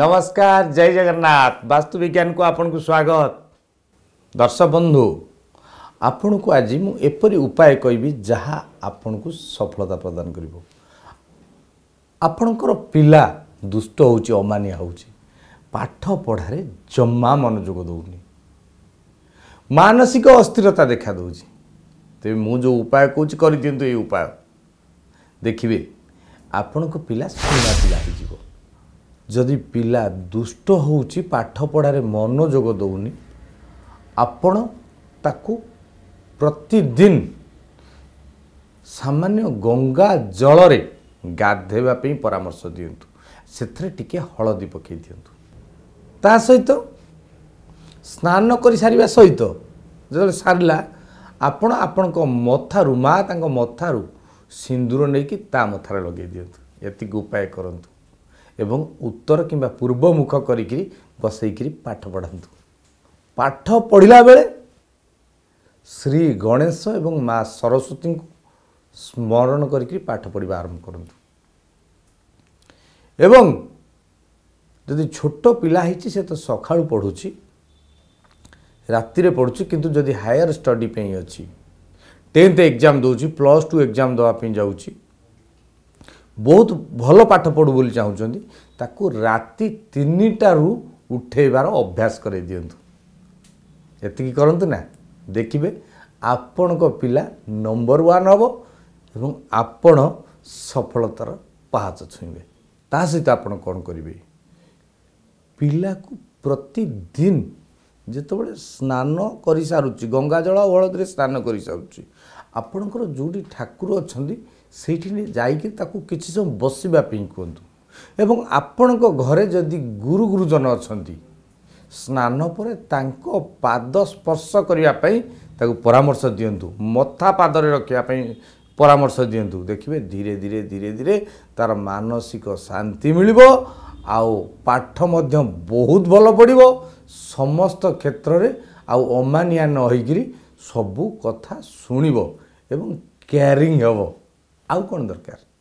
ନମସ୍କାର ଜୟ ଜଗନ୍ନାଥ ବାସ୍ତୁ ବିଜ୍ଞାନକୁ ଆପଣଙ୍କୁ ସ୍ୱାଗତ ଦର୍ଶକ ବନ୍ଧୁ ଆପଣଙ୍କୁ ଆଜି ମୁଁ ଏପରି ଉପାୟ କହିବି ଯାହା ଆପଣଙ୍କୁ ସଫଳତା ପ୍ରଦାନ କରିବ ଆପଣଙ୍କର ପିଲା ଦୁଷ୍ଟ ହେଉଛି ଅମାନିଆ ହେଉଛି ପାଠପଢ଼ାରେ ଜମା ମନୋଯୋଗ ଦେଉନି ମାନସିକ ଅସ୍ଥିରତା ଦେଖାଦେଉଛି ତେବେ ମୁଁ ଯେଉଁ ଉପାୟ କହୁଛି କରିଦିଅନ୍ତୁ ଏଇ ଉପାୟ ଦେଖିବେ ଆପଣଙ୍କ ପିଲା ସୁନା ପିଲା ହୋଇଯିବ ଯଦି ପିଲା ଦୁଷ୍ଟ ହେଉଛି ପାଠପଢ଼ାରେ ମନୋଯୋଗ ଦେଉନି ଆପଣ ତାକୁ ପ୍ରତିଦିନ ସାମାନ୍ୟ ଗଙ୍ଗା ଜଳରେ ଗାଧେଇବା ପାଇଁ ପରାମର୍ଶ ଦିଅନ୍ତୁ ସେଥିରେ ଟିକିଏ ହଳଦୀ ପକାଇ ଦିଅନ୍ତୁ ତା ସହିତ ସ୍ନାନ କରିସାରିବା ସହିତ ଯେତେବେଳେ ସାରିଲା ଆପଣ ଆପଣଙ୍କ ମଥାରୁ ମା' ତାଙ୍କ ମଥାରୁ ସିନ୍ଦୁର ନେଇକି ତା ମଥାରେ ଲଗାଇ ଦିଅନ୍ତୁ ଏତିକି ଉପାୟ କରନ୍ତୁ ଏବଂ ଉତ୍ତର କିମ୍ବା ପୂର୍ବମୁଖ କରିକି ବସେଇକିରି ପାଠ ପଢ଼ାନ୍ତୁ ପାଠ ପଢ଼ିଲା ବେଳେ ଶ୍ରୀ ଗଣେଶ ଏବଂ ମା ସରସ୍ୱତୀଙ୍କୁ ସ୍ମରଣ କରିକି ପାଠ ପଢ଼ିବା ଆରମ୍ଭ କରନ୍ତୁ ଏବଂ ଯଦି ଛୋଟ ପିଲା ହେଇଛି ସେ ତ ସକାଳୁ ପଢ଼ୁଛି ରାତିରେ ପଢ଼ୁଛି କିନ୍ତୁ ଯଦି ହାୟର ଷ୍ଟଡି ପାଇଁ ଅଛି ଟେନ୍ଥ ଏକ୍ଜାମ୍ ଦେଉଛି ପ୍ଲସ୍ ଟୁ ଏକ୍ଜାମ୍ ଦେବା ପାଇଁ ଯାଉଛି ବହୁତ ଭଲ ପାଠ ପଢ଼ୁ ବୋଲି ଚାହୁଁଛନ୍ତି ତାକୁ ରାତି ତିନିଟାରୁ ଉଠେଇବାର ଅଭ୍ୟାସ କରାଇ ଦିଅନ୍ତୁ ଏତିକି କରନ୍ତୁ ନା ଦେଖିବେ ଆପଣଙ୍କ ପିଲା ନମ୍ବର ୱାନ୍ ହେବ ଏବଂ ଆପଣ ସଫଳତାର ପାହାଚ ଛୁଇଁବେ ତା ସହିତ ଆପଣ କ'ଣ କରିବେ ପିଲାକୁ ପ୍ରତିଦିନ ଯେତେବେଳେ ସ୍ନାନ କରିସାରୁଛି ଗଙ୍ଗାଜଳ ଓ ହଳଦୀରେ ସ୍ନାନ କରିସାରୁଛି ଆପଣଙ୍କର ଯେଉଁଠି ଠାକୁର ଅଛନ୍ତି ସେଇଠି ଯାଇକି ତାକୁ କିଛି ସମୟ ବସିବା ପାଇଁ କୁହନ୍ତୁ ଏବଂ ଆପଣଙ୍କ ଘରେ ଯଦି ଗୁରୁ ଗୁରୁଜନ ଅଛନ୍ତି ସ୍ନାନ ପରେ ତାଙ୍କ ପାଦ ସ୍ପର୍ଶ କରିବା ପାଇଁ ତାକୁ ପରାମର୍ଶ ଦିଅନ୍ତୁ ମଥା ପାଦରେ ରଖିବା ପାଇଁ ପରାମର୍ଶ ଦିଅନ୍ତୁ ଦେଖିବେ ଧୀରେ ଧୀରେ ଧୀରେ ଧୀରେ ତା'ର ମାନସିକ ଶାନ୍ତି ମିଳିବ ଆଉ ପାଠ ମଧ୍ୟ ବହୁତ ଭଲ ପଡ଼ିବ ସମସ୍ତ କ୍ଷେତ୍ରରେ ଆଉ ଅମାନିଆ ନ ହୋଇକିରି ସବୁ କଥା ଶୁଣିବ ଏବଂ କେୟାରିଂ ହେବ ଆଉ କ'ଣ ଦରକାର